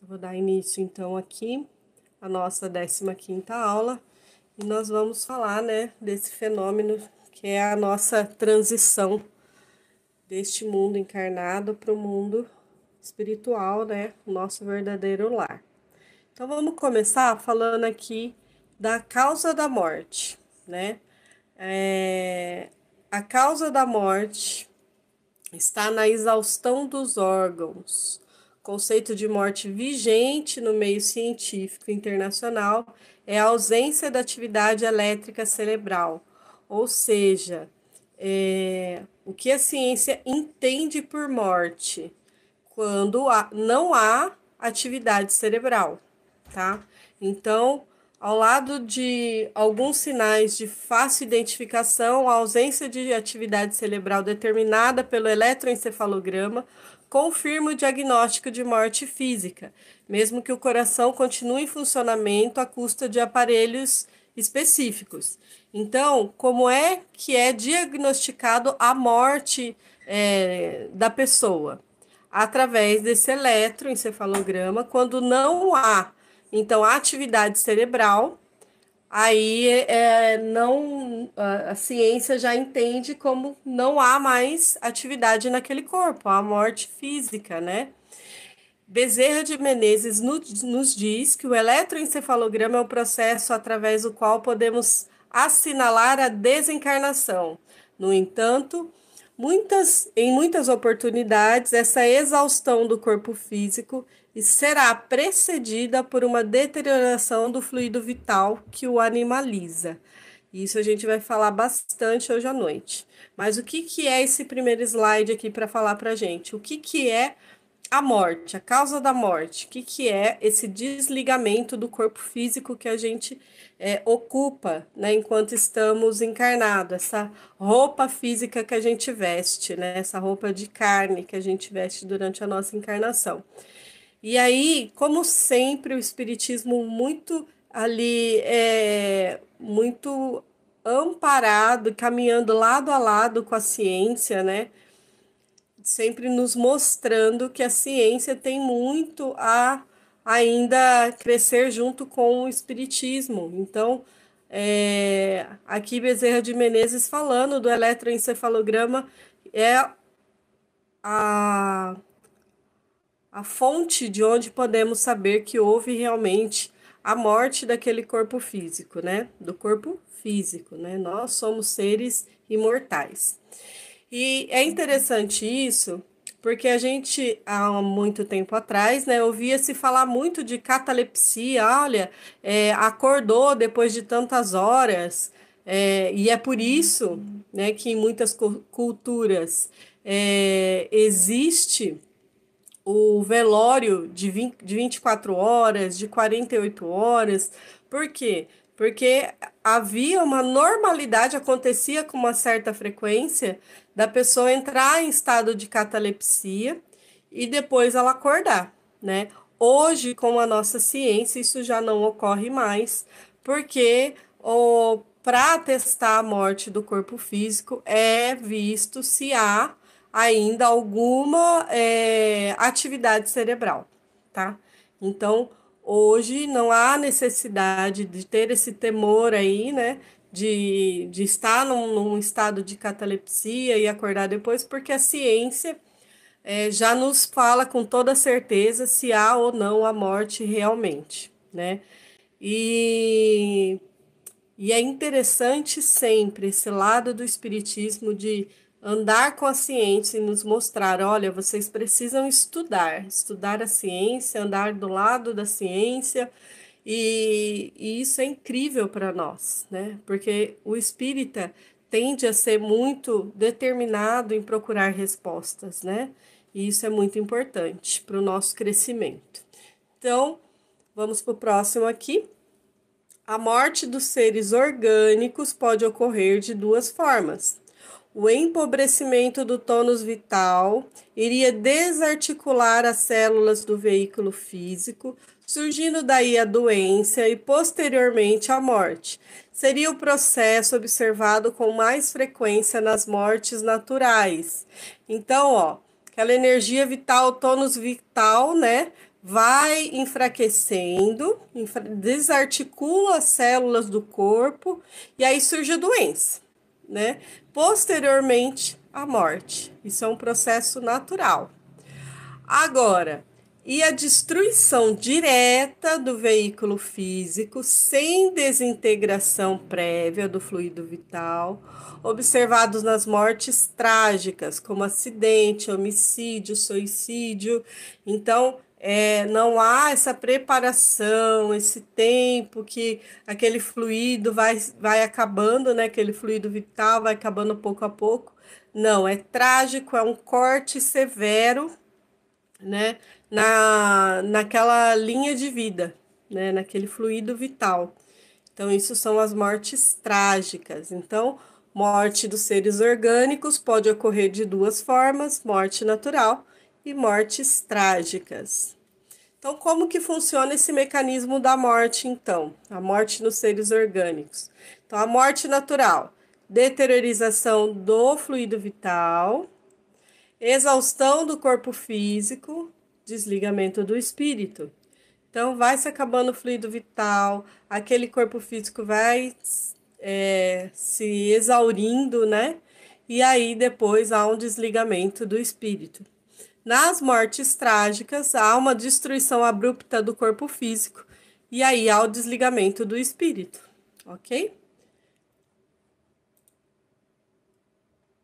Vou dar início então aqui a nossa 15ª aula e nós vamos falar, né, desse fenômeno que é a nossa transição deste mundo encarnado para o mundo espiritual, né, o nosso verdadeiro lar. Então vamos começar falando aqui da causa da morte, né? É, a causa da morte está na exaustão dos órgãos conceito de morte vigente no meio científico internacional é a ausência da atividade elétrica cerebral, ou seja, é, o que a ciência entende por morte quando há, não há atividade cerebral, tá? Então, ao lado de alguns sinais de fácil identificação, a ausência de atividade cerebral determinada pelo eletroencefalograma confirma o diagnóstico de morte física, mesmo que o coração continue em funcionamento à custa de aparelhos específicos. Então, como é que é diagnosticado a morte é, da pessoa? Através desse eletroencefalograma, quando não há, então, atividade cerebral, aí é, não a, a, ciência já entende como não há mais atividade naquele corpo, a morte física, né? Bezerra de Menezes nos, nos diz que o eletroencefalograma é o processo através do qual podemos assinalar a desencarnação. No entanto, muitas, em muitas oportunidades, essa exaustão do corpo físico e será precedida por uma deterioração do fluido vital que o animaliza. Isso a gente vai falar bastante hoje à noite. Mas o que, que é esse primeiro slide aqui para falar para gente? O que, que é a morte, a causa da morte, o que, que é esse desligamento do corpo físico que a gente é, ocupa né, enquanto estamos encarnados, essa roupa física que a gente veste, né, essa roupa de carne que a gente veste durante a nossa encarnação. E aí, como sempre, o Espiritismo muito ali, é, muito amparado, caminhando lado a lado com a ciência, né? sempre nos mostrando que a ciência tem muito a ainda crescer junto com o espiritismo. Então, é, aqui Bezerra de Menezes falando do eletroencefalograma é a, a fonte de onde podemos saber que houve realmente a morte daquele corpo físico, né? Do corpo físico, né? Nós somos seres imortais. E é interessante isso, porque a gente, há muito tempo atrás, né, ouvia-se falar muito de catalepsia, olha, é, acordou depois de tantas horas, é, e é por isso né, que em muitas culturas é, existe o velório de, 20, de 24 horas, de 48 horas, por quê? porque havia uma normalidade, acontecia com uma certa frequência, da pessoa entrar em estado de catalepsia e depois ela acordar, né? Hoje, com a nossa ciência, isso já não ocorre mais, porque o para atestar a morte do corpo físico é visto se há ainda alguma é, atividade cerebral, tá? Então, Hoje não há necessidade de ter esse temor aí, né? De, de estar num, num estado de catalepsia e acordar depois, porque a ciência é, já nos fala com toda certeza se há ou não a morte realmente, né? E, e é interessante sempre esse lado do espiritismo de andar com a ciência e nos mostrar: olha, vocês precisam estudar, estudar a ciência, andar do lado da ciência. E, e isso é incrível para nós, né? Porque o espírita tende a ser muito determinado em procurar respostas, né? E isso é muito importante para o nosso crescimento. Então, vamos para o próximo aqui. A morte dos seres orgânicos pode ocorrer de duas formas: o empobrecimento do tônus vital iria desarticular as células do veículo físico, surgindo daí a doença e posteriormente a morte. Seria o processo observado com mais frequência nas mortes naturais. Então, ó, aquela energia vital, tônus vital, né? Vai enfraquecendo, desarticula as células do corpo e aí surge a doença né? Posteriormente, à morte. Isso é um processo natural. Agora, e a destruição direta do veículo físico sem desintegração prévia do fluido vital, observados nas mortes trágicas, como acidente, homicídio, suicídio. Então, é, não há essa preparação, esse tempo que aquele fluido vai, vai acabando, né? Aquele fluido vital vai acabando pouco a pouco. Não, é trágico, é um corte severo, né? Na, naquela linha de vida, né? Naquele fluido vital. Então, isso são as mortes trágicas. Então, morte dos seres orgânicos pode ocorrer de duas formas: morte natural e mortes trágicas. Então, como que funciona esse mecanismo da morte, então? A morte nos seres orgânicos. Então, a morte natural, deteriorização do fluido vital, exaustão do corpo físico, desligamento do espírito. Então, vai se acabando o fluido vital, aquele corpo físico vai é, se exaurindo, né? E aí, depois, há um desligamento do espírito. Nas mortes trágicas, há uma destruição abrupta do corpo físico e aí há o desligamento do espírito, ok?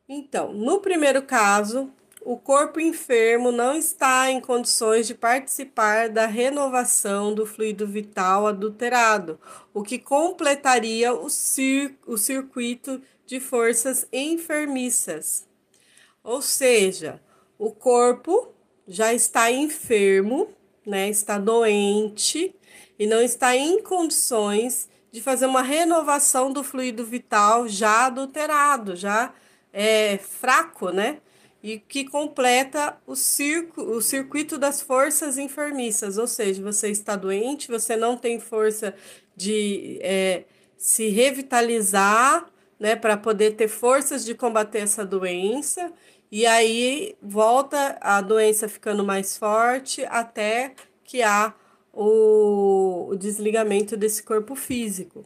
Então, no primeiro caso, o corpo enfermo não está em condições de participar da renovação do fluido vital adulterado, o que completaria o, cir o circuito de forças enfermiças. Ou seja, o corpo já está enfermo, né? Está doente e não está em condições de fazer uma renovação do fluido vital já adulterado, já é, fraco, né? E que completa o, circo, o circuito das forças enfermiças, ou seja, você está doente, você não tem força de é, se revitalizar, né, para poder ter forças de combater essa doença e aí volta a doença ficando mais forte até que há o, o desligamento desse corpo físico.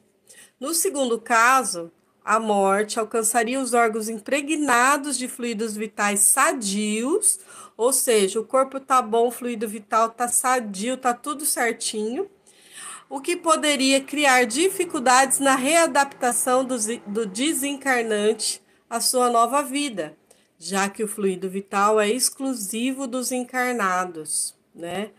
No segundo caso, a morte alcançaria os órgãos impregnados de fluidos vitais sadios, ou seja, o corpo tá bom, o fluido vital tá sadio, tá tudo certinho, o que poderia criar dificuldades na readaptação do, do desencarnante à sua nova vida já que o fluido vital é exclusivo dos encarnados, né?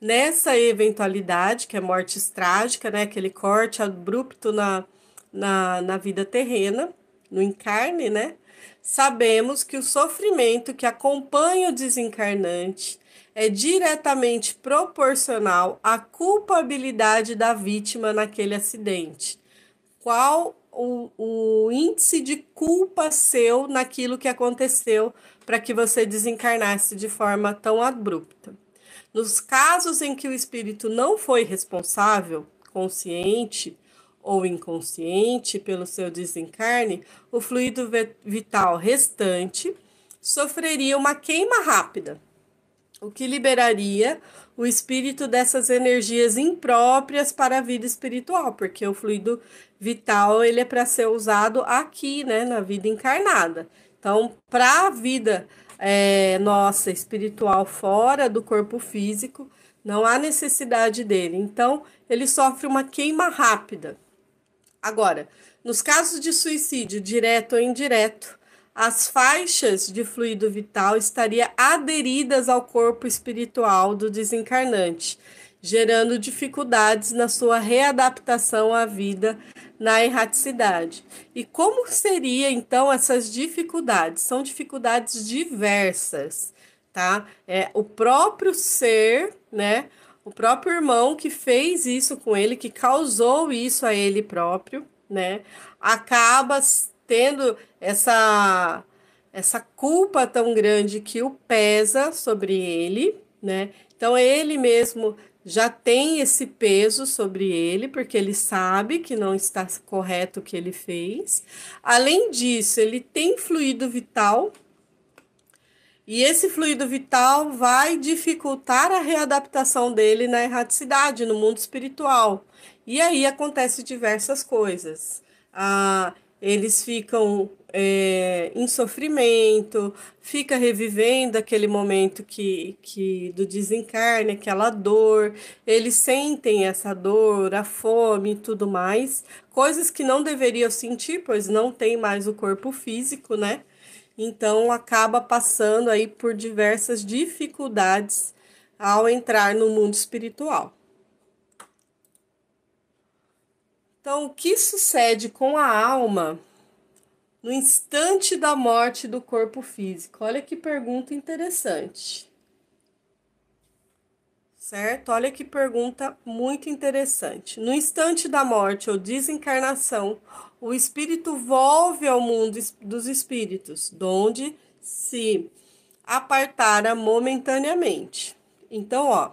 Nessa eventualidade, que é morte trágica, né? Aquele corte abrupto na, na, na vida terrena, no encarne, né? Sabemos que o sofrimento que acompanha o desencarnante é diretamente proporcional à culpabilidade da vítima naquele acidente. Qual o, o índice de culpa seu naquilo que aconteceu para que você desencarnasse de forma tão abrupta. Nos casos em que o espírito não foi responsável, consciente ou inconsciente pelo seu desencarne, o fluido vital restante sofreria uma queima rápida, o que liberaria o espírito dessas energias impróprias para a vida espiritual, porque o fluido vital ele é para ser usado aqui, né, na vida encarnada. Então, para a vida é, nossa espiritual fora do corpo físico, não há necessidade dele. Então, ele sofre uma queima rápida. Agora, nos casos de suicídio direto ou indireto, as faixas de fluido vital estariam aderidas ao corpo espiritual do desencarnante, gerando dificuldades na sua readaptação à vida na erraticidade. E como seria então essas dificuldades? São dificuldades diversas, tá? É o próprio ser, né? O próprio irmão que fez isso com ele, que causou isso a ele próprio, né? Acaba tendo essa essa culpa tão grande que o pesa sobre ele, né? Então ele mesmo já tem esse peso sobre ele, porque ele sabe que não está correto o que ele fez. Além disso, ele tem fluido vital, e esse fluido vital vai dificultar a readaptação dele na erraticidade, no mundo espiritual. E aí acontece diversas coisas. Ah, eles ficam é, em sofrimento, fica revivendo aquele momento que, que do desencarne, aquela dor, eles sentem essa dor, a fome e tudo mais, coisas que não deveriam sentir, pois não tem mais o corpo físico, né? Então acaba passando aí por diversas dificuldades ao entrar no mundo espiritual. Então, o que sucede com a alma no instante da morte do corpo físico? Olha que pergunta interessante. Certo? Olha que pergunta muito interessante. No instante da morte ou desencarnação, o espírito volve ao mundo dos espíritos, donde se apartara momentaneamente. Então, ó,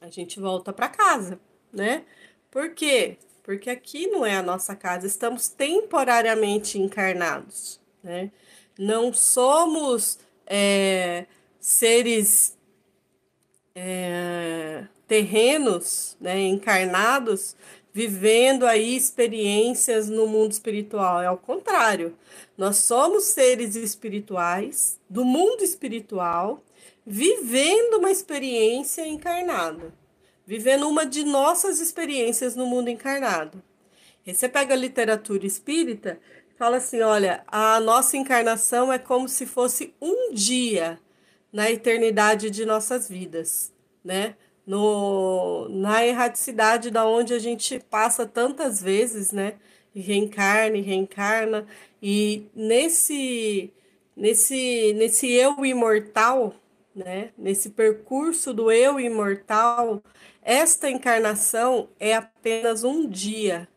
a gente volta para casa, né? Porque porque aqui não é a nossa casa, estamos temporariamente encarnados, né? Não somos é, seres é, terrenos, né, encarnados, vivendo aí experiências no mundo espiritual. É o contrário, nós somos seres espirituais do mundo espiritual, vivendo uma experiência encarnada vivendo uma de nossas experiências no mundo encarnado. E você pega a literatura espírita, fala assim: olha, a nossa encarnação é como se fosse um dia na eternidade de nossas vidas, né? No, na erraticidade da onde a gente passa tantas vezes, né? E reencarna e reencarna. E nesse, nesse, nesse eu imortal, né? Nesse percurso do eu imortal, esta encarnação é apenas um dia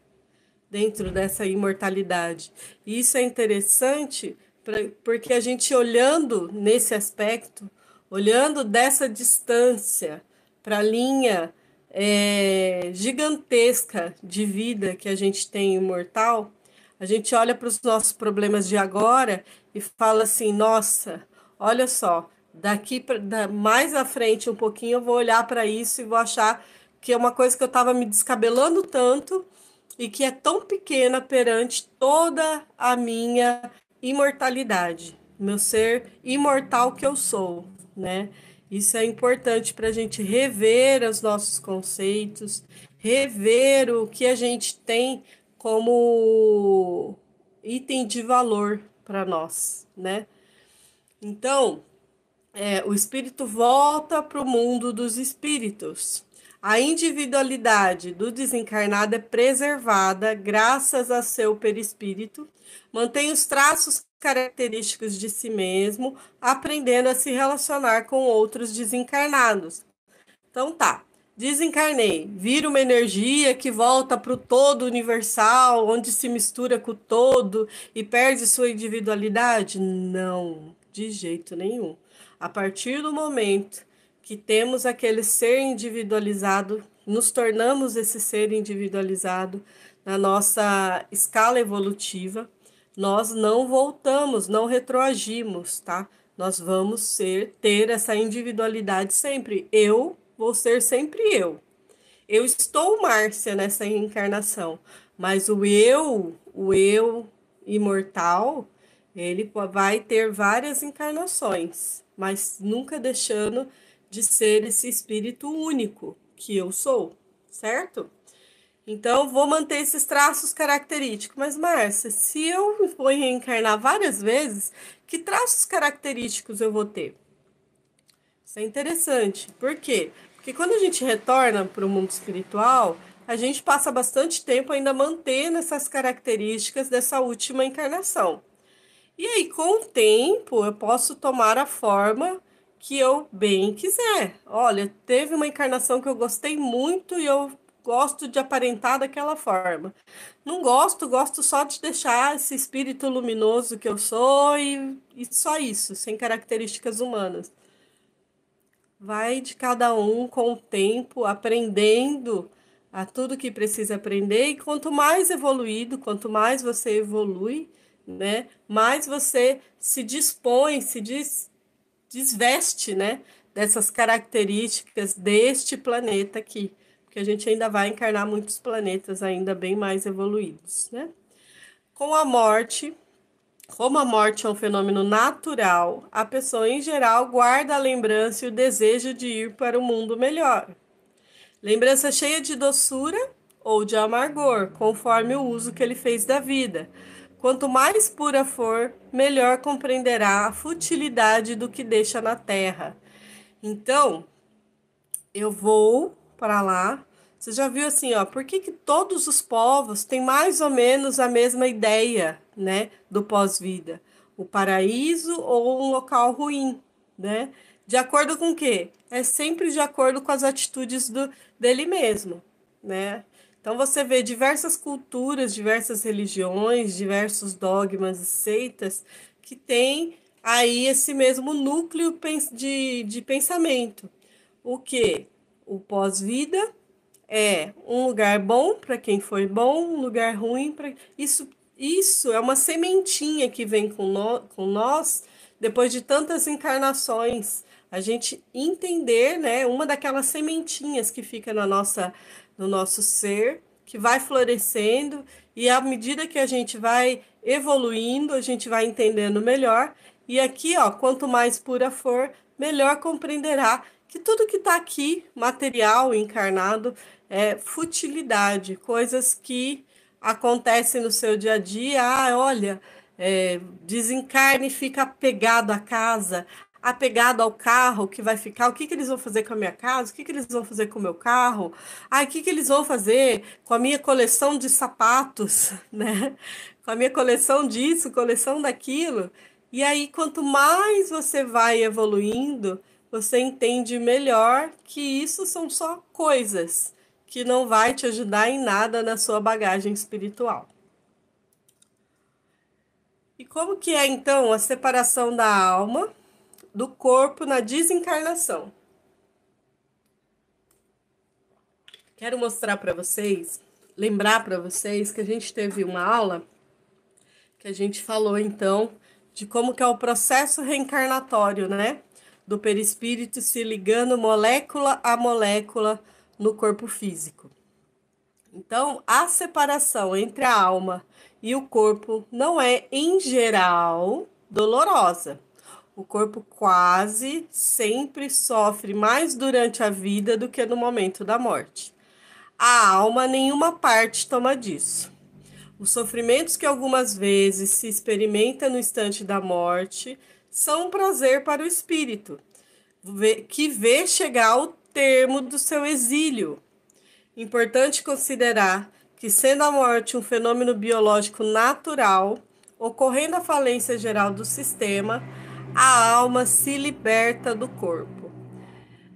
dentro dessa imortalidade. E isso é interessante pra, porque a gente olhando nesse aspecto, olhando dessa distância para a linha é, gigantesca de vida que a gente tem imortal, a gente olha para os nossos problemas de agora e fala assim: nossa, olha só, daqui da, mais à frente um pouquinho eu vou olhar para isso e vou achar que é uma coisa que eu estava me descabelando tanto e que é tão pequena perante toda a minha imortalidade, meu ser imortal que eu sou, né? Isso é importante para a gente rever os nossos conceitos, rever o que a gente tem como item de valor para nós, né? Então, é, o espírito volta para o mundo dos espíritos. A individualidade do desencarnado é preservada graças a seu perispírito, mantém os traços característicos de si mesmo, aprendendo a se relacionar com outros desencarnados. Então tá, desencarnei, vira uma energia que volta para o todo universal, onde se mistura com o todo e perde sua individualidade? Não de jeito nenhum. A partir do momento que temos aquele ser individualizado, nos tornamos esse ser individualizado na nossa escala evolutiva, nós não voltamos, não retroagimos, tá? Nós vamos ser ter essa individualidade sempre. Eu vou ser sempre eu. Eu estou Márcia nessa reencarnação, mas o eu, o eu imortal, ele vai ter várias encarnações, mas nunca deixando de ser esse espírito único que eu sou, certo? Então, vou manter esses traços característicos. Mas, Márcia, se eu for reencarnar várias vezes, que traços característicos eu vou ter? Isso é interessante. Por quê? Porque quando a gente retorna para o mundo espiritual, a gente passa bastante tempo ainda mantendo essas características dessa última encarnação. E aí, com o tempo, eu posso tomar a forma que eu bem quiser. Olha, teve uma encarnação que eu gostei muito e eu gosto de aparentar daquela forma. Não gosto, gosto só de deixar esse espírito luminoso que eu sou e, e só isso, sem características humanas. Vai de cada um com o tempo aprendendo a tudo que precisa aprender, e quanto mais evoluído, quanto mais você evolui, né? Mais você se dispõe, se des, desveste, né? Dessas características deste planeta aqui, porque a gente ainda vai encarnar muitos planetas ainda bem mais evoluídos, né? Com a morte, como a morte é um fenômeno natural, a pessoa em geral guarda a lembrança e o desejo de ir para o um mundo melhor. Lembrança cheia de doçura ou de amargor, conforme o uso que ele fez da vida. Quanto mais pura for, melhor compreenderá a futilidade do que deixa na terra. Então, eu vou para lá. Você já viu assim, ó, por que, que todos os povos têm mais ou menos a mesma ideia, né, do pós-vida? O paraíso ou um local ruim, né? De acordo com o quê? É sempre de acordo com as atitudes do, dele mesmo, né? Então você vê diversas culturas, diversas religiões, diversos dogmas e seitas que têm aí esse mesmo núcleo de, de pensamento. O que? O pós-vida é um lugar bom para quem foi bom, um lugar ruim para. Isso, isso é uma sementinha que vem com, no, com nós depois de tantas encarnações a gente entender, né, uma daquelas sementinhas que fica na nossa no nosso ser, que vai florescendo e à medida que a gente vai evoluindo, a gente vai entendendo melhor. E aqui, ó, quanto mais pura for, melhor compreenderá que tudo que está aqui, material, encarnado, é futilidade, coisas que acontecem no seu dia a dia. Ah, olha, é, desencarne e fica pegado à casa apegado ao carro que vai ficar, o que, que eles vão fazer com a minha casa, o que, que eles vão fazer com o meu carro, ah, o que, que eles vão fazer com a minha coleção de sapatos, né? com a minha coleção disso, coleção daquilo. E aí, quanto mais você vai evoluindo, você entende melhor que isso são só coisas que não vai te ajudar em nada na sua bagagem espiritual. E como que é então a separação da alma do corpo na desencarnação. Quero mostrar para vocês, lembrar para vocês que a gente teve uma aula que a gente falou então de como que é o processo reencarnatório, né? Do perispírito se ligando molécula a molécula no corpo físico. Então, a separação entre a alma e o corpo não é, em geral, dolorosa. O corpo quase sempre sofre mais durante a vida do que no momento da morte. A alma, nenhuma parte toma disso. Os sofrimentos que algumas vezes se experimenta no instante da morte são um prazer para o espírito, que vê chegar ao termo do seu exílio. Importante considerar que, sendo a morte um fenômeno biológico natural, ocorrendo a falência geral do sistema, a alma se liberta do corpo.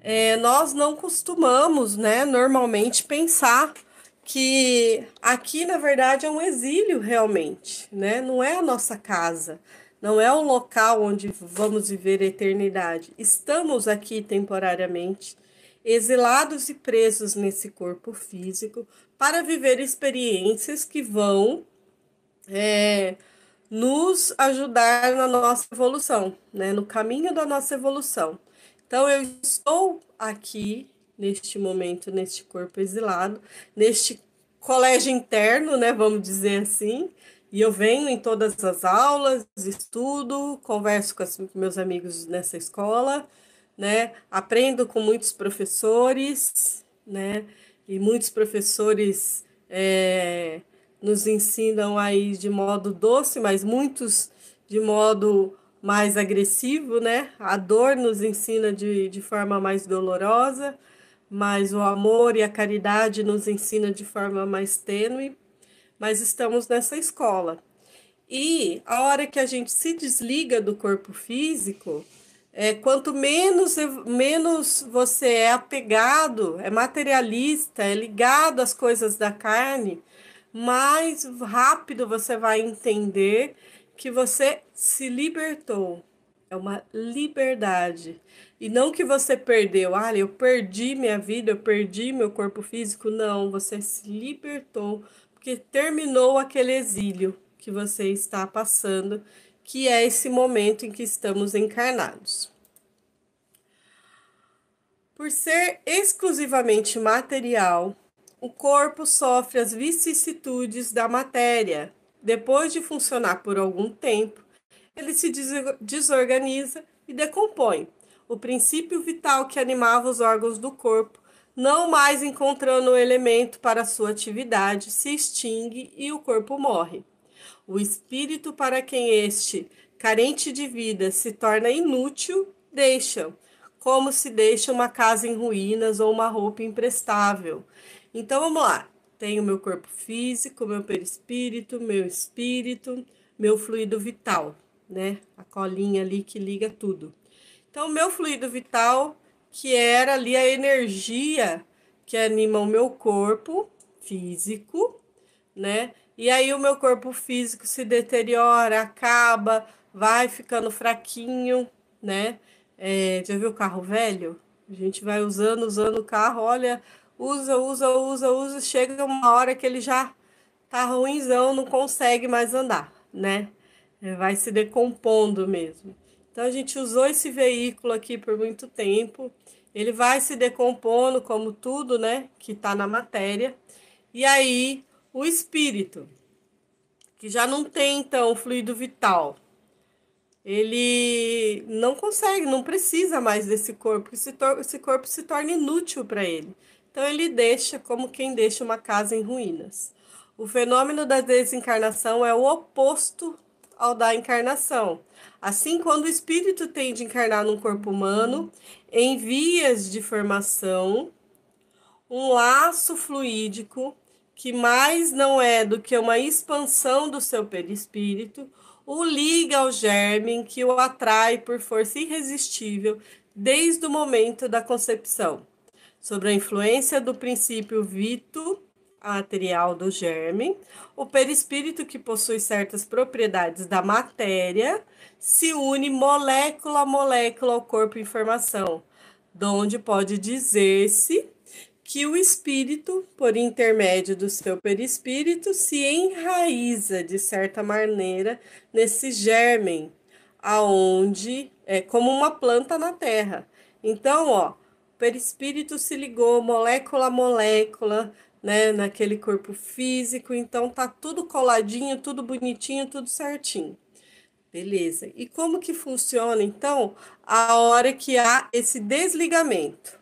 É, nós não costumamos, né, normalmente pensar que aqui na verdade é um exílio realmente, né? Não é a nossa casa, não é o local onde vamos viver a eternidade. Estamos aqui temporariamente, exilados e presos nesse corpo físico para viver experiências que vão é, nos ajudar na nossa evolução, né? no caminho da nossa evolução. Então, eu estou aqui, neste momento, neste corpo exilado, neste colégio interno, né? vamos dizer assim, e eu venho em todas as aulas, estudo, converso com, as, com meus amigos nessa escola, né? aprendo com muitos professores, né? e muitos professores. É, nos ensinam aí de modo doce, mas muitos de modo mais agressivo, né? A dor nos ensina de, de forma mais dolorosa, mas o amor e a caridade nos ensina de forma mais tênue. Mas estamos nessa escola. E a hora que a gente se desliga do corpo físico, é, quanto menos, menos você é apegado, é materialista, é ligado às coisas da carne, mais rápido você vai entender que você se libertou. É uma liberdade. E não que você perdeu, ah, eu perdi minha vida, eu perdi meu corpo físico. Não, você se libertou porque terminou aquele exílio que você está passando, que é esse momento em que estamos encarnados. Por ser exclusivamente material, o corpo sofre as vicissitudes da matéria. Depois de funcionar por algum tempo, ele se desorganiza e decompõe. O princípio vital que animava os órgãos do corpo, não mais encontrando o elemento para sua atividade, se extingue e o corpo morre. O espírito para quem este, carente de vida, se torna inútil, deixa, como se deixa uma casa em ruínas ou uma roupa imprestável então vamos lá. Tenho meu corpo físico, meu perispírito, meu espírito, meu fluido vital, né? A colinha ali que liga tudo. Então, meu fluido vital, que era ali a energia que anima o meu corpo físico, né? E aí o meu corpo físico se deteriora, acaba, vai ficando fraquinho, né? É, já viu o carro velho? A gente vai usando, usando o carro, olha, usa, usa, usa, usa, chega uma hora que ele já tá ruimzão, não consegue mais andar, né? Vai se decompondo mesmo. Então a gente usou esse veículo aqui por muito tempo. Ele vai se decompondo, como tudo, né, que está na matéria. E aí o espírito, que já não tem então o fluido vital, ele não consegue, não precisa mais desse corpo, esse, esse corpo se torna inútil para ele. Então ele deixa como quem deixa uma casa em ruínas. O fenômeno da desencarnação é o oposto ao da encarnação. Assim, quando o espírito tem de encarnar num corpo humano, em vias de formação, um laço fluídico que mais não é do que uma expansão do seu perispírito, o liga ao germe que o atrai por força irresistível desde o momento da concepção sobre a influência do princípio vito material do germe, o perispírito que possui certas propriedades da matéria se une molécula a molécula ao corpo em formação, donde pode dizer-se que o espírito, por intermédio do seu perispírito, se enraiza de certa maneira nesse germe, aonde é como uma planta na terra. Então, ó, perispírito se ligou molécula a molécula, né, naquele corpo físico, então tá tudo coladinho, tudo bonitinho, tudo certinho. Beleza. E como que funciona então a hora que há esse desligamento?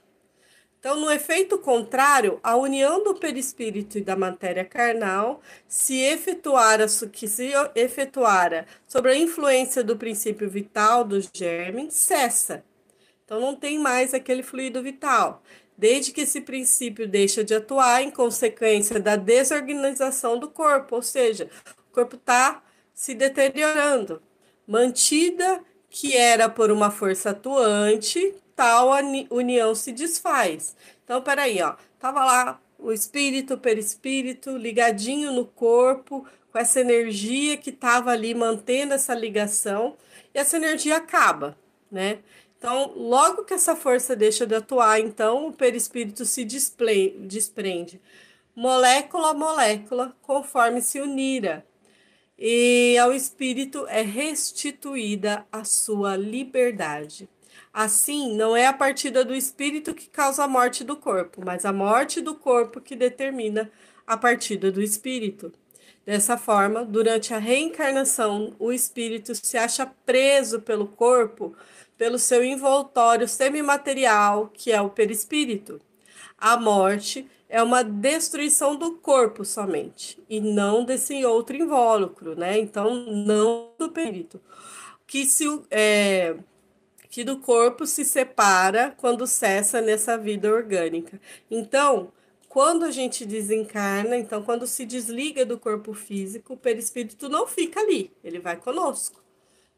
Então, no efeito contrário, a união do perispírito e da matéria carnal se efetuara, que se efetuara sobre a influência do princípio vital do germe cessa então não tem mais aquele fluido vital. Desde que esse princípio deixa de atuar em consequência da desorganização do corpo, ou seja, o corpo está se deteriorando. Mantida que era por uma força atuante, tal união se desfaz. Então, peraí, ó, tava lá o espírito, perispírito, ligadinho no corpo, com essa energia que estava ali mantendo essa ligação, e essa energia acaba, né? Então, logo que essa força deixa de atuar, então o perispírito se display, desprende, molécula a molécula, conforme se unira, e ao espírito é restituída a sua liberdade. Assim, não é a partida do espírito que causa a morte do corpo, mas a morte do corpo que determina a partida do espírito. Dessa forma, durante a reencarnação, o espírito se acha preso pelo corpo pelo seu envoltório semimaterial, que é o perispírito. A morte é uma destruição do corpo somente, e não desse outro invólucro, né? Então, não do perito. Que, se, é, que do corpo se separa quando cessa nessa vida orgânica. Então, quando a gente desencarna, então, quando se desliga do corpo físico, o perispírito não fica ali, ele vai conosco.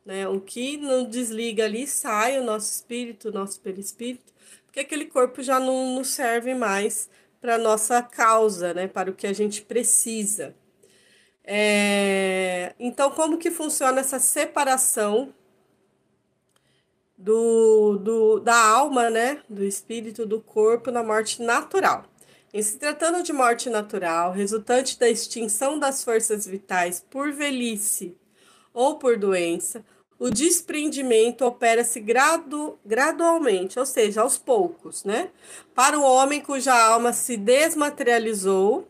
Né? O que não desliga ali sai o nosso espírito, o nosso perispírito, porque aquele corpo já não nos serve mais para nossa causa, né? para o que a gente precisa. É... Então, como que funciona essa separação do, do, da alma, né? do espírito, do corpo na morte natural? Em se tratando de morte natural, resultante da extinção das forças vitais por velhice ou por doença, o desprendimento opera-se gradu, gradualmente, ou seja, aos poucos, né? Para o homem cuja alma se desmaterializou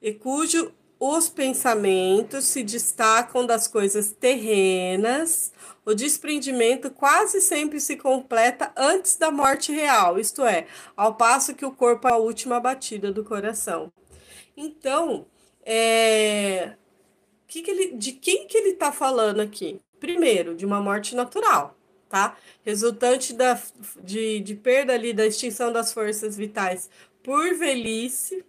e cujo os pensamentos se destacam das coisas terrenas, o desprendimento quase sempre se completa antes da morte real, isto é, ao passo que o corpo é a última batida do coração. Então, é, que que ele, de quem que ele está falando aqui? Primeiro, de uma morte natural, tá? Resultante da, de, de perda ali da extinção das forças vitais por velhice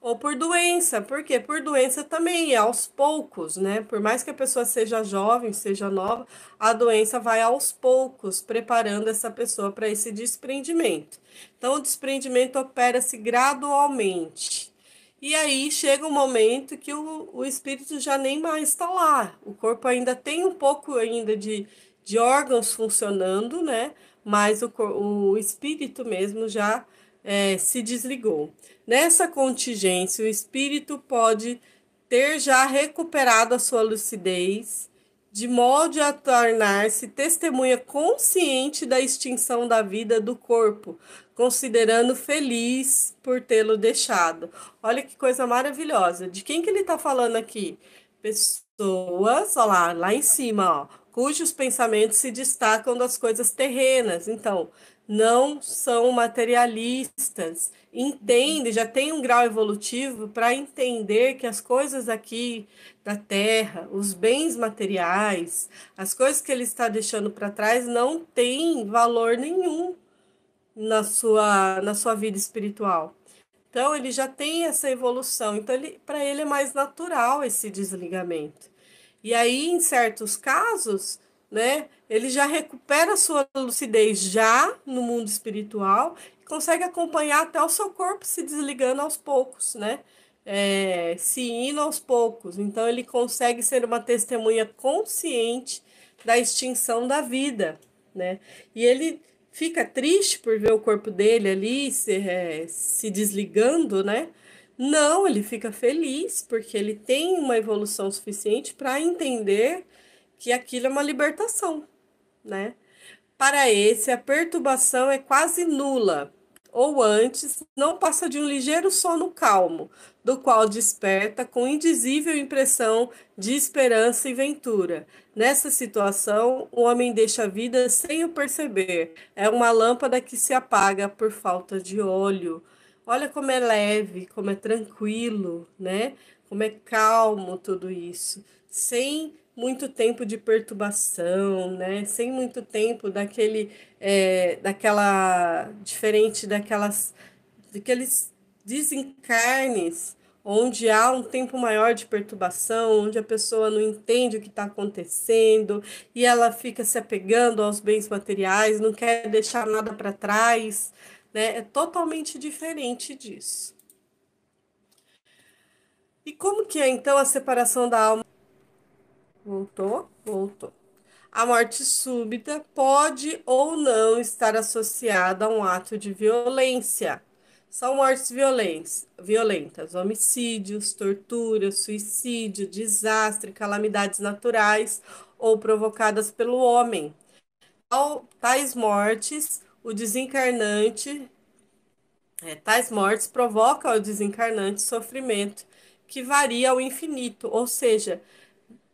ou por doença. Por quê? Por doença também, é aos poucos, né? Por mais que a pessoa seja jovem, seja nova, a doença vai aos poucos preparando essa pessoa para esse desprendimento. Então, o desprendimento opera-se gradualmente, e aí chega um momento que o, o espírito já nem mais está lá. O corpo ainda tem um pouco ainda de, de órgãos funcionando, né? Mas o, o espírito mesmo já é, se desligou. Nessa contingência, o espírito pode ter já recuperado a sua lucidez, de modo a tornar-se testemunha consciente da extinção da vida do corpo, considerando feliz por tê-lo deixado. Olha que coisa maravilhosa. De quem que ele está falando aqui? Pessoas, olha lá, lá em cima, ó, cujos pensamentos se destacam das coisas terrenas. Então, não são materialistas, entendem, já tem um grau evolutivo para entender que as coisas aqui da terra, os bens materiais, as coisas que ele está deixando para trás não têm valor nenhum na sua, na sua vida espiritual. Então ele já tem essa evolução, então para ele é mais natural esse desligamento. E aí, em certos casos, né, ele já recupera sua lucidez já no mundo espiritual e consegue acompanhar até o seu corpo se desligando aos poucos, né? É, se indo aos poucos. Então ele consegue ser uma testemunha consciente da extinção da vida, né? E ele fica triste por ver o corpo dele ali se, é, se desligando, né? Não, ele fica feliz porque ele tem uma evolução suficiente para entender que aquilo é uma libertação, né? Para esse, a perturbação é quase nula, ou antes, não passa de um ligeiro sono calmo, do qual desperta com indizível impressão de esperança e ventura. Nessa situação, o homem deixa a vida sem o perceber. É uma lâmpada que se apaga por falta de óleo. Olha como é leve, como é tranquilo, né? Como é calmo tudo isso, sem muito tempo de perturbação, né? Sem muito tempo daquele, é, daquela diferente daquelas, daqueles desencarnes onde há um tempo maior de perturbação, onde a pessoa não entende o que está acontecendo e ela fica se apegando aos bens materiais, não quer deixar nada para trás, né? É totalmente diferente disso. E como que é então a separação da alma Voltou? Voltou. A morte súbita pode ou não estar associada a um ato de violência. São mortes violentas, homicídios, tortura, suicídio, desastre, calamidades naturais ou provocadas pelo homem. Tais mortes, o desencarnante, é, tais mortes provocam ao desencarnante sofrimento que varia ao infinito, ou seja,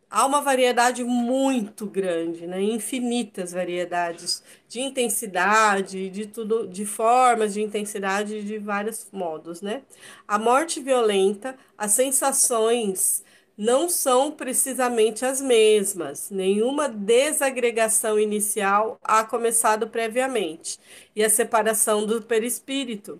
há uma variedade muito grande, né? infinitas variedades de intensidade, de tudo, de formas de intensidade de vários modos, né? A morte violenta, as sensações não são precisamente as mesmas. Nenhuma desagregação inicial há começado previamente. E a separação do perispírito,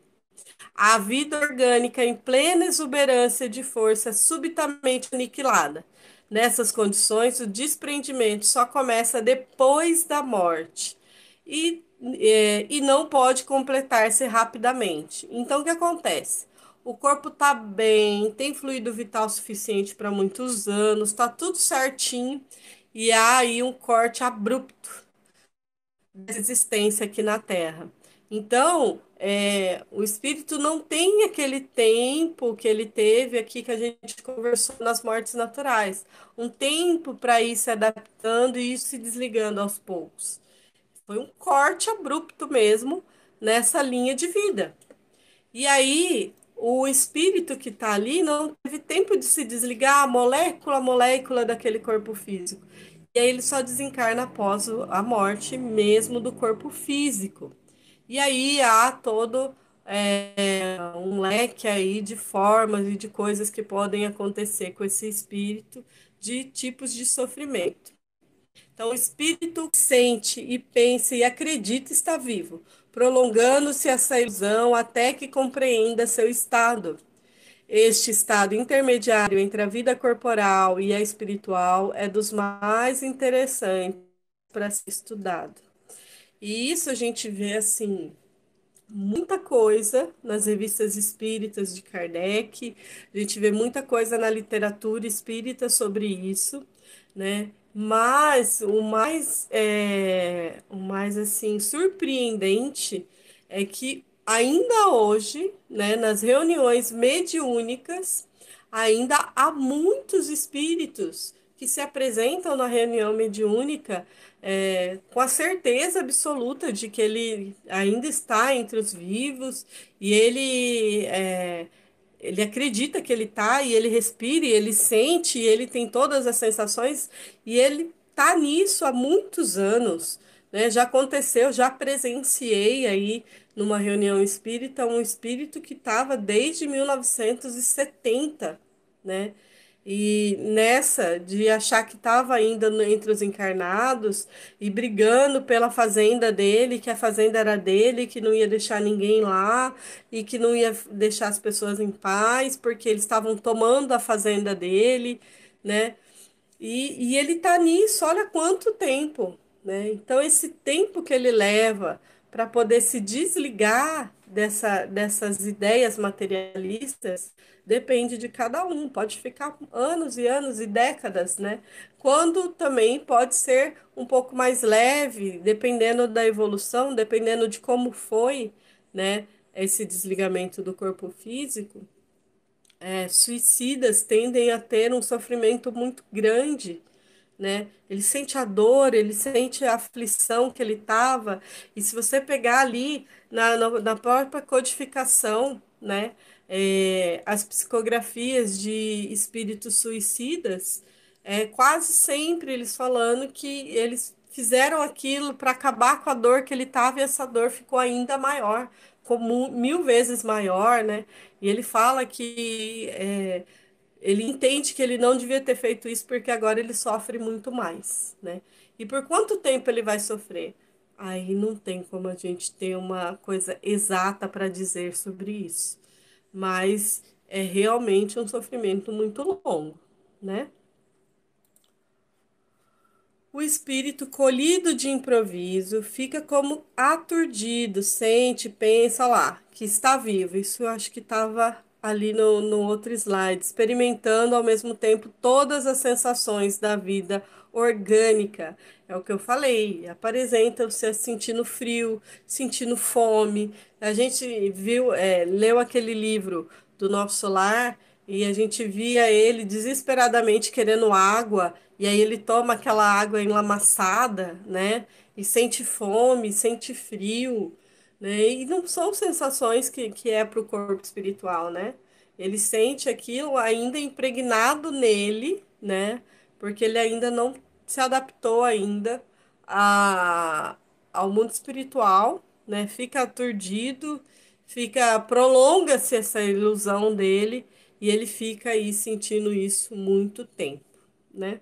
a vida orgânica em plena exuberância de força subitamente aniquilada. Nessas condições, o desprendimento só começa depois da morte e, é, e não pode completar-se rapidamente. Então, o que acontece? O corpo está bem, tem fluido vital suficiente para muitos anos, está tudo certinho e há aí um corte abrupto da existência aqui na Terra. Então, é, o espírito não tem aquele tempo que ele teve aqui que a gente conversou nas mortes naturais. Um tempo para ir se adaptando e ir se desligando aos poucos. Foi um corte abrupto mesmo nessa linha de vida. E aí, o espírito que está ali não teve tempo de se desligar molécula a molécula daquele corpo físico. E aí ele só desencarna após a morte mesmo do corpo físico. E aí há todo é, um leque aí de formas e de coisas que podem acontecer com esse espírito, de tipos de sofrimento. Então, o espírito sente e pensa e acredita está vivo, prolongando-se essa ilusão até que compreenda seu estado. Este estado intermediário entre a vida corporal e a espiritual é dos mais interessantes para ser estudado. E isso a gente vê assim muita coisa nas revistas espíritas de Kardec, a gente vê muita coisa na literatura espírita sobre isso, né? Mas o mais, é, o mais assim surpreendente é que ainda hoje, né, nas reuniões mediúnicas, ainda há muitos espíritos que se apresentam na reunião mediúnica é, com a certeza absoluta de que ele ainda está entre os vivos e ele é, ele acredita que ele está e ele respira e ele sente e ele tem todas as sensações e ele está nisso há muitos anos. Né? Já aconteceu, já presenciei aí numa reunião espírita um espírito que estava desde 1970, né? E nessa de achar que estava ainda entre os encarnados e brigando pela fazenda dele, que a fazenda era dele, que não ia deixar ninguém lá e que não ia deixar as pessoas em paz, porque eles estavam tomando a fazenda dele, né? E, e ele está nisso, olha quanto tempo, né? Então, esse tempo que ele leva para poder se desligar dessa, dessas ideias materialistas depende de cada um. Pode ficar anos e anos e décadas, né? Quando também pode ser um pouco mais leve, dependendo da evolução, dependendo de como foi, né? Esse desligamento do corpo físico. É, suicidas tendem a ter um sofrimento muito grande né? Ele sente a dor, ele sente a aflição que ele estava. E se você pegar ali na, na, própria codificação, né? É, as psicografias de espíritos suicidas, é, quase sempre eles falando que eles fizeram aquilo para acabar com a dor que ele estava e essa dor ficou ainda maior, como mil vezes maior, né? E ele fala que é, ele entende que ele não devia ter feito isso porque agora ele sofre muito mais, né? E por quanto tempo ele vai sofrer? Aí não tem como a gente ter uma coisa exata para dizer sobre isso, mas é realmente um sofrimento muito longo, né? O espírito colhido de improviso fica como aturdido, sente, pensa lá que está vivo. Isso eu acho que estava ali no, no outro slide, experimentando ao mesmo tempo todas as sensações da vida orgânica. É o que eu falei, apresenta você sentindo frio, sentindo fome. A gente viu, é, leu aquele livro do nosso lar e a gente via ele desesperadamente querendo água, e aí ele toma aquela água enlamaçada, né? E sente fome, sente frio né? E não são sensações que, que é para o corpo espiritual, né? Ele sente aquilo ainda impregnado nele, né? Porque ele ainda não se adaptou ainda a, ao mundo espiritual, né? Fica aturdido, fica prolonga-se essa ilusão dele e ele fica aí sentindo isso muito tempo, né?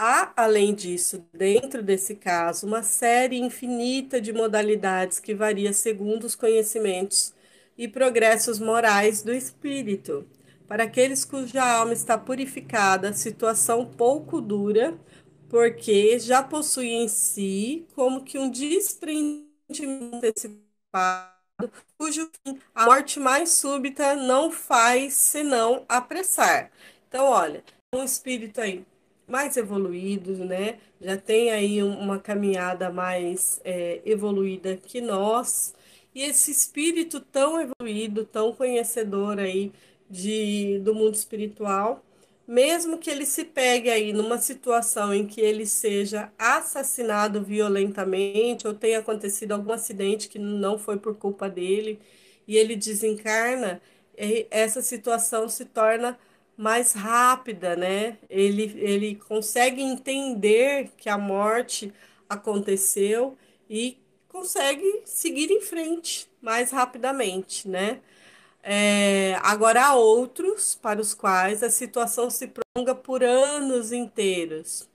Há, além disso, dentro desse caso, uma série infinita de modalidades que varia segundo os conhecimentos e progressos morais do espírito. Para aqueles cuja alma está purificada, situação pouco dura, porque já possui em si como que um desprendimento antecipado, cujo fim, a morte mais súbita não faz senão apressar. Então, olha, um espírito aí mais evoluídos, né? Já tem aí uma caminhada mais é, evoluída que nós. E esse espírito tão evoluído, tão conhecedor aí de, do mundo espiritual, mesmo que ele se pegue aí numa situação em que ele seja assassinado violentamente ou tenha acontecido algum acidente que não foi por culpa dele e ele desencarna, é, essa situação se torna mais rápida, né? Ele, ele consegue entender que a morte aconteceu e consegue seguir em frente mais rapidamente, né? É, agora há outros para os quais a situação se prolonga por anos inteiros.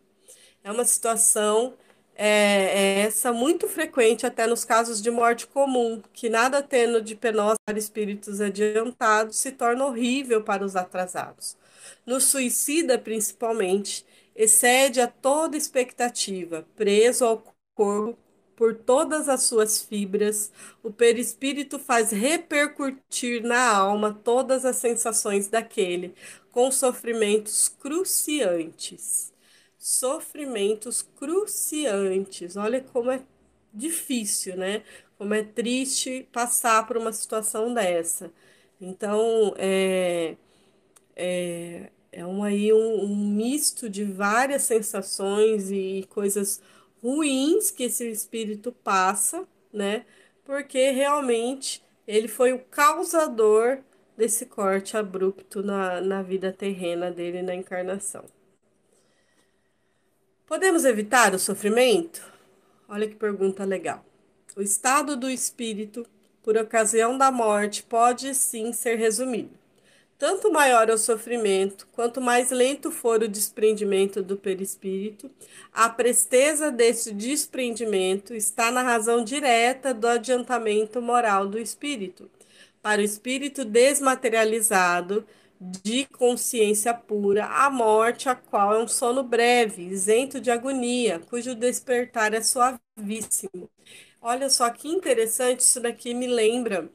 É uma situação é, é, essa muito frequente até nos casos de morte comum, que nada tendo de penosa para espíritos adiantados se torna horrível para os atrasados. No suicida, principalmente, excede a toda expectativa, preso ao corpo por todas as suas fibras, o perispírito faz repercutir na alma todas as sensações daquele, com sofrimentos cruciantes sofrimentos cruciantes. Olha como é difícil, né? Como é triste passar por uma situação dessa. Então, é, é, é um, aí um, um misto de várias sensações e coisas ruins que esse espírito passa, né? Porque realmente ele foi o causador desse corte abrupto na, na vida terrena dele na encarnação. Podemos evitar o sofrimento? Olha que pergunta legal. O estado do espírito por ocasião da morte pode sim ser resumido. Tanto maior é o sofrimento, quanto mais lento for o desprendimento do perispírito, a presteza desse desprendimento está na razão direta do adiantamento moral do espírito. Para o espírito desmaterializado, de consciência pura, a morte, a qual é um sono breve, isento de agonia, cujo despertar é suavíssimo. Olha só que interessante, isso daqui me lembra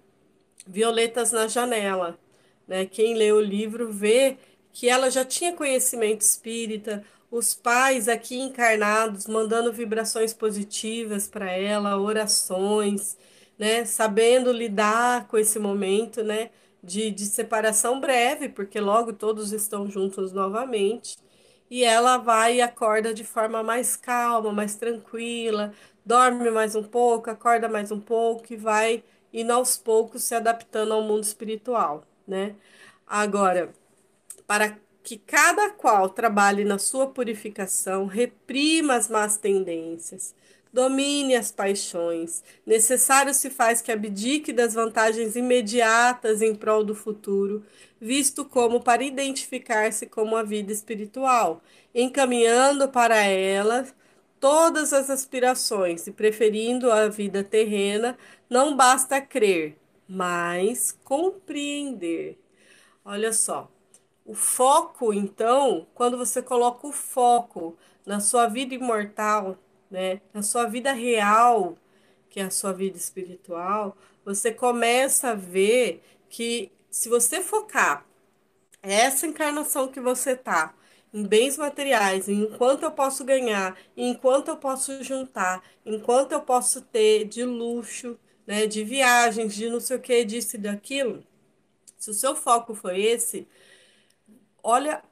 Violetas na Janela. Né? Quem lê o livro vê que ela já tinha conhecimento espírita, os pais aqui encarnados mandando vibrações positivas para ela, orações, né? sabendo lidar com esse momento, né? de, de separação breve, porque logo todos estão juntos novamente. E ela vai e acorda de forma mais calma, mais tranquila, dorme mais um pouco, acorda mais um pouco e vai indo aos poucos se adaptando ao mundo espiritual, né? Agora, para que cada qual trabalhe na sua purificação, reprima as más tendências, domine as paixões. Necessário se faz que abdique das vantagens imediatas em prol do futuro, visto como para identificar-se como a vida espiritual, encaminhando para ela todas as aspirações e preferindo a vida terrena, não basta crer, mas compreender. Olha só, o foco, então, quando você coloca o foco na sua vida imortal, né? Na sua vida real, que é a sua vida espiritual, você começa a ver que se você focar essa encarnação que você tá em bens materiais, em quanto eu posso ganhar, em quanto eu posso juntar, em quanto eu posso ter de luxo, né, de viagens, de não sei o que, disso e daquilo. Se o seu foco foi esse, olha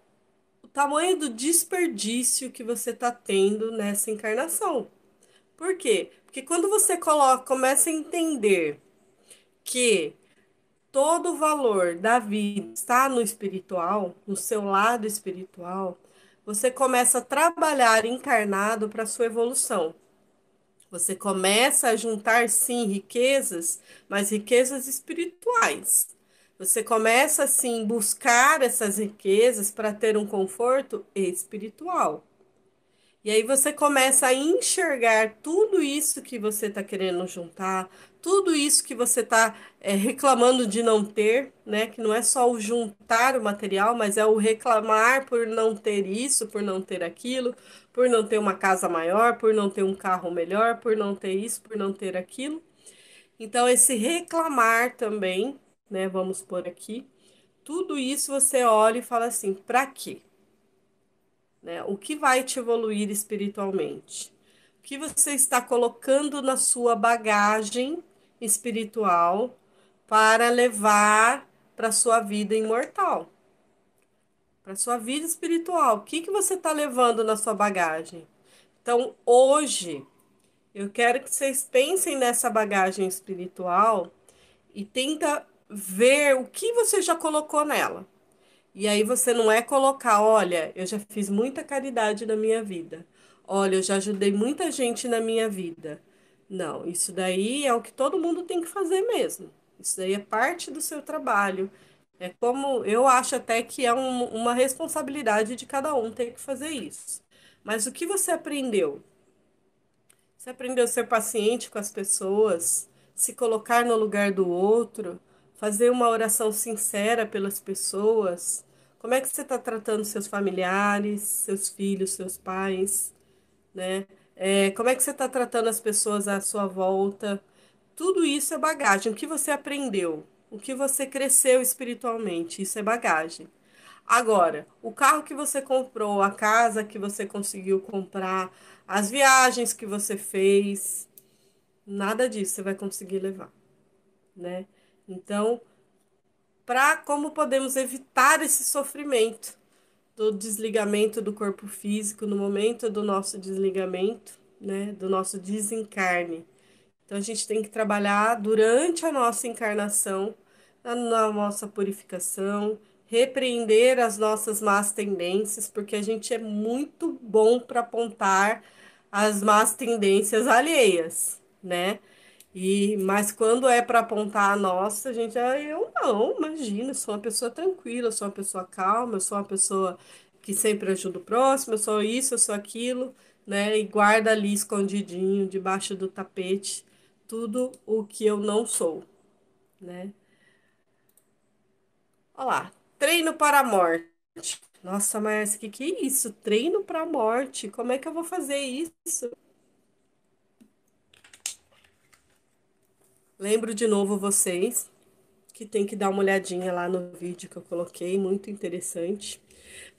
tamanho do desperdício que você está tendo nessa encarnação. Por quê? Porque quando você coloca, começa a entender que todo o valor da vida está no espiritual, no seu lado espiritual, você começa a trabalhar encarnado para sua evolução. Você começa a juntar sim riquezas, mas riquezas espirituais. Você começa assim buscar essas riquezas para ter um conforto espiritual. E aí você começa a enxergar tudo isso que você está querendo juntar, tudo isso que você está é, reclamando de não ter, né? Que não é só o juntar o material, mas é o reclamar por não ter isso, por não ter aquilo, por não ter uma casa maior, por não ter um carro melhor, por não ter isso, por não ter aquilo. Então, esse reclamar também né? Vamos por aqui. Tudo isso você olha e fala assim: para quê? Né? O que vai te evoluir espiritualmente? O que você está colocando na sua bagagem espiritual para levar para sua vida imortal? para sua vida espiritual. O que, que você está levando na sua bagagem? Então, hoje, eu quero que vocês pensem nessa bagagem espiritual e tenta ver o que você já colocou nela. E aí você não é colocar, olha, eu já fiz muita caridade na minha vida. Olha, eu já ajudei muita gente na minha vida. Não, isso daí é o que todo mundo tem que fazer mesmo. Isso daí é parte do seu trabalho. É como eu acho até que é um, uma responsabilidade de cada um ter que fazer isso. Mas o que você aprendeu? Você aprendeu a ser paciente com as pessoas, se colocar no lugar do outro, fazer uma oração sincera pelas pessoas. Como é que você está tratando seus familiares, seus filhos, seus pais, né? É, como é que você está tratando as pessoas à sua volta? Tudo isso é bagagem. O que você aprendeu? O que você cresceu espiritualmente? Isso é bagagem. Agora, o carro que você comprou, a casa que você conseguiu comprar, as viagens que você fez, nada disso você vai conseguir levar, né? Então, para como podemos evitar esse sofrimento do desligamento do corpo físico no momento do nosso desligamento, né, do nosso desencarne. Então a gente tem que trabalhar durante a nossa encarnação, na nossa purificação, repreender as nossas más tendências, porque a gente é muito bom para apontar as más tendências alheias, né? E, mas quando é para apontar a nossa, gente, aí eu não, imagina, sou uma pessoa tranquila, sou uma pessoa calma, sou uma pessoa que sempre ajuda o próximo, eu sou isso, eu sou aquilo, né? E guarda ali escondidinho, debaixo do tapete, tudo o que eu não sou, né? Olha lá, treino para a morte. Nossa, mas que que é isso? Treino para a morte? Como é que eu vou fazer isso? Lembro de novo vocês que tem que dar uma olhadinha lá no vídeo que eu coloquei, muito interessante.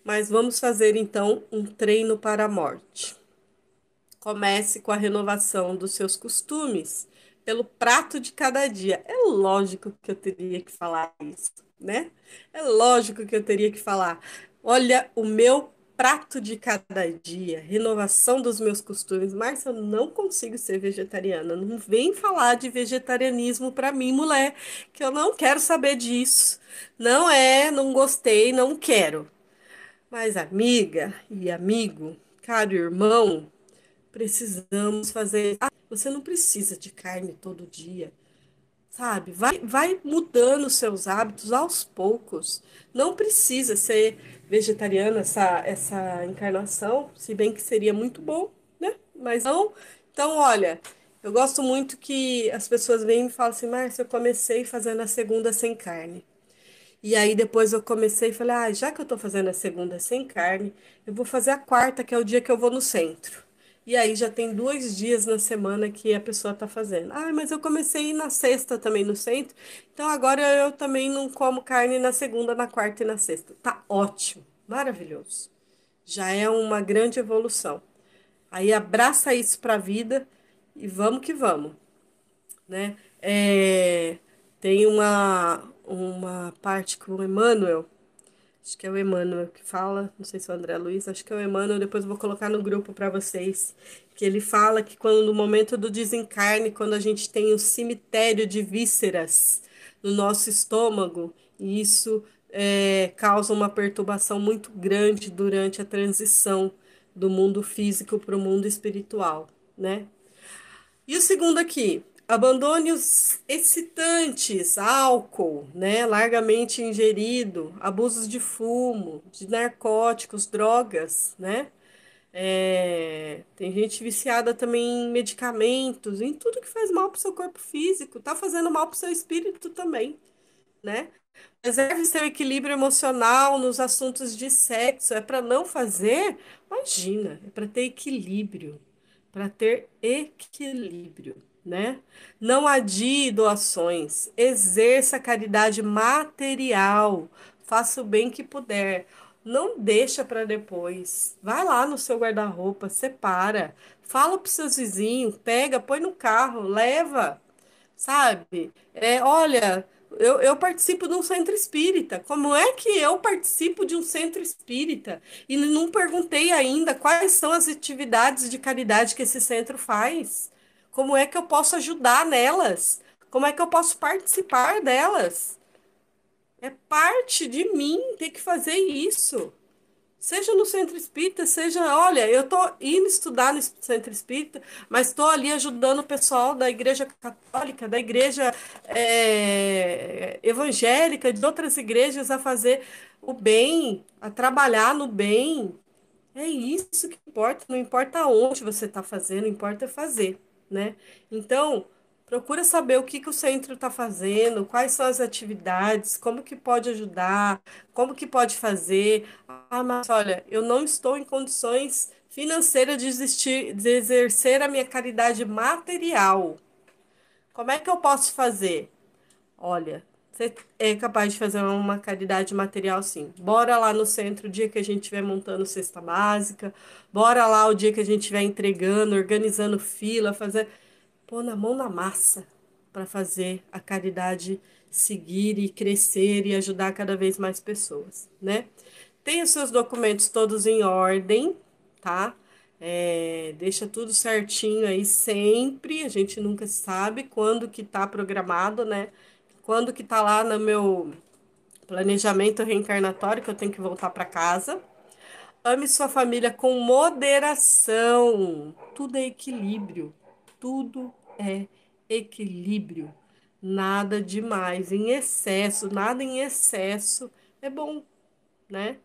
Mas vamos fazer então um treino para a morte. Comece com a renovação dos seus costumes pelo prato de cada dia. É lógico que eu teria que falar isso, né? É lógico que eu teria que falar. Olha, o meu prato de cada dia, renovação dos meus costumes, mas eu não consigo ser vegetariana. Não vem falar de vegetarianismo para mim, mulher, que eu não quero saber disso. Não é, não gostei, não quero. Mas amiga e amigo, caro irmão, precisamos fazer. Ah, você não precisa de carne todo dia sabe? Vai, vai mudando seus hábitos aos poucos. Não precisa ser vegetariana essa, essa encarnação, se bem que seria muito bom, né? Mas não. Então, olha, eu gosto muito que as pessoas vêm e me falam assim, Márcia, eu comecei fazendo a segunda sem carne. E aí depois eu comecei e falei, ah, já que eu estou fazendo a segunda sem carne, eu vou fazer a quarta, que é o dia que eu vou no centro. E aí já tem dois dias na semana que a pessoa está fazendo. Ah, mas eu comecei na sexta também no centro, então agora eu também não como carne na segunda, na quarta e na sexta. Tá ótimo, maravilhoso. Já é uma grande evolução. Aí abraça isso para a vida e vamos que vamos, né? É, tem uma, uma parte com o Emmanuel Acho que é o Emmanuel que fala, não sei se é o André Luiz, acho que é o Emmanuel, depois vou colocar no grupo para vocês, que ele fala que quando no momento do desencarne, quando a gente tem um cemitério de vísceras no nosso estômago, e isso é, causa uma perturbação muito grande durante a transição do mundo físico para o mundo espiritual, né? E o segundo aqui, Abandone os excitantes, álcool, né, largamente ingerido, abusos de fumo, de narcóticos, drogas, né? É, tem gente viciada também em medicamentos, em tudo que faz mal para o seu corpo físico, tá fazendo mal para o seu espírito também, né? Preserve seu equilíbrio emocional nos assuntos de sexo. É para não fazer? Imagina, é para ter equilíbrio, para ter equilíbrio né? Não adie doações, exerça caridade material, faça o bem que puder. Não deixa para depois. Vai lá no seu guarda-roupa, separa, fala para seus vizinhos, pega, põe no carro, leva, sabe? É, olha, eu, eu, participo de um centro espírita. Como é que eu participo de um centro espírita? E não perguntei ainda quais são as atividades de caridade que esse centro faz. Como é que eu posso ajudar nelas? Como é que eu posso participar delas? É parte de mim ter que fazer isso. Seja no centro espírita, seja, olha, eu estou indo estudar no centro espírita, mas estou ali ajudando o pessoal da igreja católica, da igreja é, evangélica, de outras igrejas a fazer o bem, a trabalhar no bem. É isso que importa, não importa onde você está fazendo, importa fazer né? Então, procura saber o que, que o centro está fazendo, quais são as atividades, como que pode ajudar, como que pode fazer. Ah, mas olha, eu não estou em condições financeiras de, existir, de exercer a minha caridade material. Como é que eu posso fazer? Olha, você é capaz de fazer uma caridade material, sim. Bora lá no centro o dia que a gente estiver montando cesta básica, bora lá o dia que a gente estiver entregando, organizando fila, fazer. Pôr na mão na massa para fazer a caridade seguir e crescer e ajudar cada vez mais pessoas, né? Tenha seus documentos todos em ordem, tá? É, deixa tudo certinho aí sempre. A gente nunca sabe quando que tá programado, né? quando que tá lá no meu planejamento reencarnatório que eu tenho que voltar para casa. Ame sua família com moderação. Tudo é equilíbrio. Tudo é equilíbrio. Nada demais, em excesso, nada em excesso é bom, né?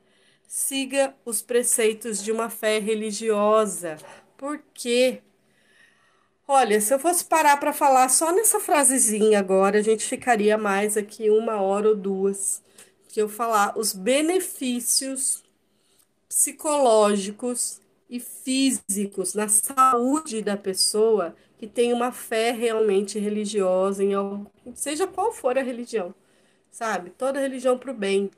Siga os preceitos de uma fé religiosa. Por quê? Olha, se eu fosse parar para falar só nessa frasezinha agora, a gente ficaria mais aqui uma hora ou duas, que eu falar os benefícios psicológicos e físicos na saúde da pessoa que tem uma fé realmente religiosa, em algum, seja qual for a religião, sabe? Toda religião para o bem,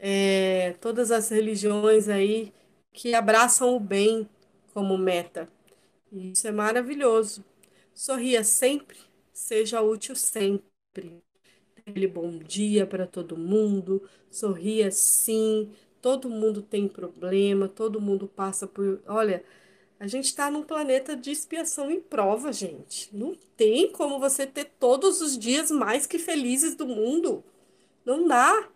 é, todas as religiões aí que abraçam o bem como meta isso é maravilhoso. Sorria sempre, seja útil sempre. Dê-lhe bom dia para todo mundo, sorria sim. Todo mundo tem problema, todo mundo passa por. Olha, a gente está num planeta de expiação e prova, gente. Não tem como você ter todos os dias mais que felizes do mundo. Não dá.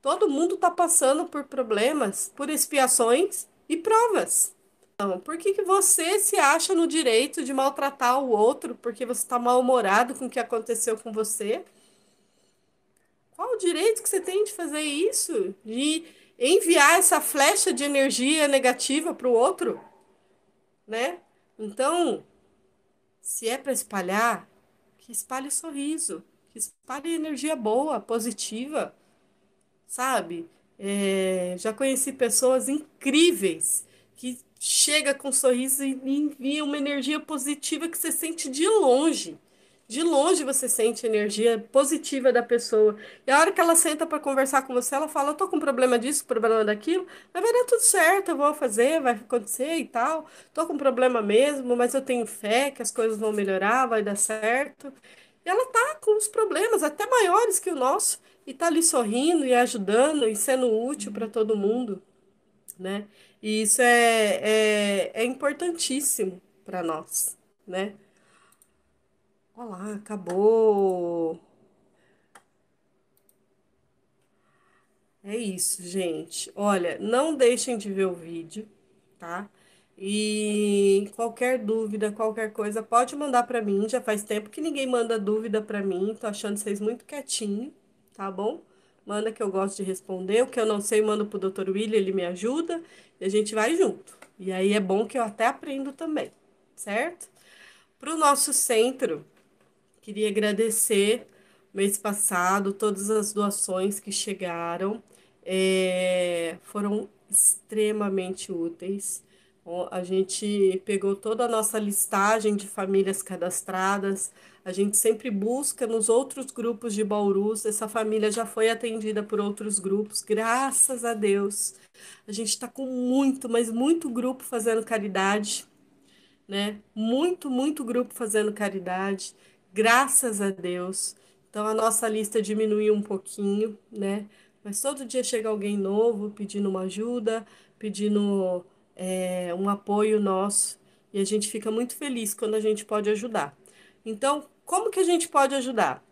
Todo mundo está passando por problemas, por expiações e provas. Então, por que, que você se acha no direito de maltratar o outro porque você está mal-humorado com o que aconteceu com você? Qual o direito que você tem de fazer isso? De enviar essa flecha de energia negativa para o outro? Né? Então, se é para espalhar, que espalhe sorriso, que espalhe energia boa, positiva, sabe? É, já conheci pessoas incríveis que chega com um sorriso e envia uma energia positiva que você sente de longe. De longe você sente a energia positiva da pessoa. E a hora que ela senta para conversar com você, ela fala: Eu tô com problema disso, problema daquilo, mas vai dar tudo certo, eu vou fazer, vai acontecer e tal. Tô com problema mesmo, mas eu tenho fé que as coisas vão melhorar, vai dar certo. E ela tá com os problemas até maiores que o nosso, e tá ali sorrindo e ajudando e sendo útil para todo mundo né? E isso é, é, é importantíssimo para nós, né? Olá, acabou. É isso, gente. Olha, não deixem de ver o vídeo, tá? E qualquer dúvida, qualquer coisa, pode mandar para mim. Já faz tempo que ninguém manda dúvida para mim. Tô achando vocês muito quietinho, tá bom? Manda que eu gosto de responder. O que eu não sei, manda mando pro Dr. William, ele me ajuda. E a gente vai junto. E aí é bom que eu até aprendo também, certo? Para o nosso centro, queria agradecer mês passado todas as doações que chegaram. É, foram extremamente úteis. A gente pegou toda a nossa listagem de famílias cadastradas. A gente sempre busca nos outros grupos de Baurus. Essa família já foi atendida por outros grupos, graças a Deus. A gente está com muito, mas muito grupo fazendo caridade, né? Muito, muito grupo fazendo caridade, graças a Deus. Então a nossa lista diminuiu um pouquinho, né? Mas todo dia chega alguém novo pedindo uma ajuda, pedindo é, um apoio nosso e a gente fica muito feliz quando a gente pode ajudar. Então, como que a gente pode ajudar?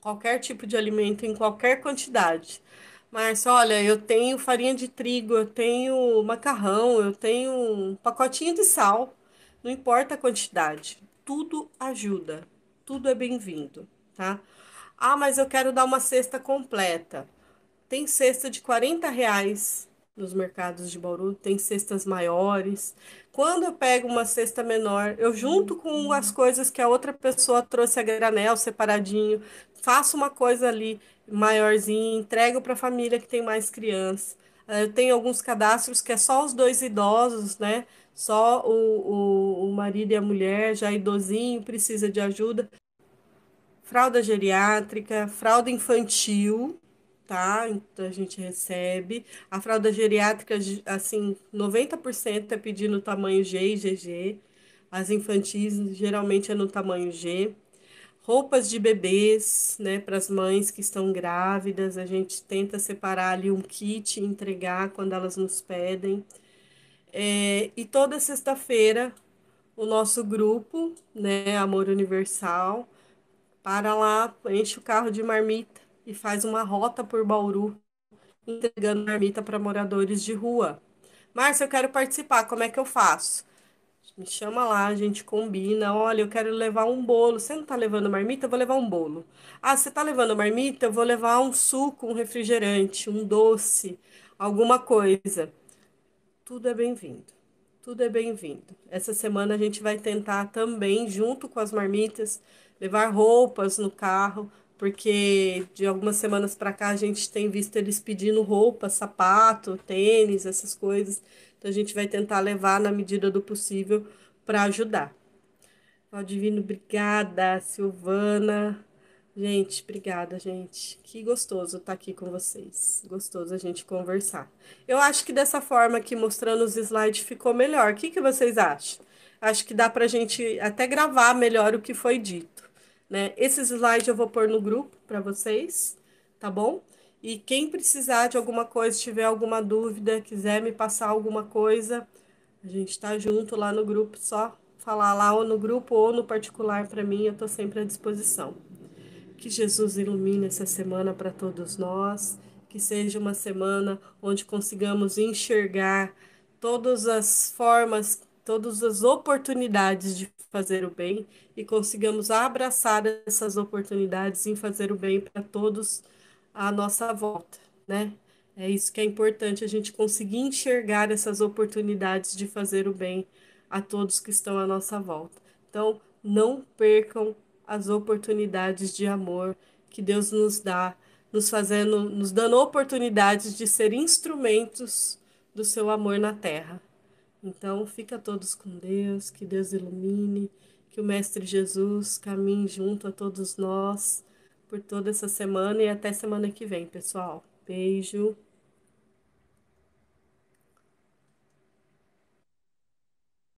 Qualquer tipo de alimento, em qualquer quantidade. Mas olha, eu tenho farinha de trigo, eu tenho macarrão, eu tenho um pacotinho de sal, não importa a quantidade, tudo ajuda, tudo é bem-vindo, tá? Ah, mas eu quero dar uma cesta completa. Tem cesta de 40 reais, dos mercados de Bauru, tem cestas maiores. Quando eu pego uma cesta menor, eu junto com as uhum. coisas que a outra pessoa trouxe a granel, separadinho, faço uma coisa ali maiorzinha, entrego para a família que tem mais criança. Eh, eu tenho alguns cadastros que é só os dois idosos, né? Só o, o, o marido e a mulher, já idosinho, precisa de ajuda. Fralda geriátrica, fralda infantil, tá? A gente recebe. A fralda geriátrica, assim, 90% é pedindo tamanho G e GG. As infantis geralmente é no tamanho G. Roupas de bebês, né, para as mães que estão grávidas, a gente tenta separar ali um kit e entregar quando elas nos pedem. É, e toda sexta-feira, o nosso grupo, né, Amor Universal, para lá, enche o carro de marmita e faz uma rota por Bauru, entregando marmita para moradores de rua. Márcia, eu quero participar, como é que eu faço? Me chama lá, a gente combina. Olha, eu quero levar um bolo. Você não tá levando marmita? Eu vou levar um bolo. Ah, você tá levando marmita? Eu vou levar um suco, um refrigerante, um doce, alguma coisa. Tudo é bem-vindo. Tudo é bem-vindo. Essa semana a gente vai tentar também, junto com as marmitas, levar roupas no carro, porque de algumas semanas para cá a gente tem visto eles pedindo roupa, sapato, tênis, essas coisas. Então a gente vai tentar levar na medida do possível para ajudar. divino, obrigada, Silvana. Gente, obrigada, gente. Que gostoso estar tá aqui com vocês. Gostoso a gente conversar. Eu acho que dessa forma aqui, mostrando os slides, ficou melhor. O que, que vocês acham? Acho que dá para a gente até gravar melhor o que foi dito. Né? Esses slides eu vou pôr no grupo para vocês, tá bom? E quem precisar de alguma coisa, tiver alguma dúvida, quiser me passar alguma coisa, a gente está junto lá no grupo, só falar lá ou no grupo ou no particular para mim, eu estou sempre à disposição. Que Jesus ilumine essa semana para todos nós, que seja uma semana onde consigamos enxergar todas as formas todas as oportunidades de fazer o bem e consigamos abraçar essas oportunidades em fazer o bem para todos à nossa volta, né? É isso que é importante a gente conseguir enxergar essas oportunidades de fazer o bem a todos que estão à nossa volta. Então, não percam as oportunidades de amor que Deus nos dá, nos fazendo, nos dando oportunidades de ser instrumentos do seu amor na terra. Então, fica todos com Deus, que Deus ilumine, que o Mestre Jesus caminhe junto a todos nós por toda essa semana e até semana que vem, pessoal. Beijo.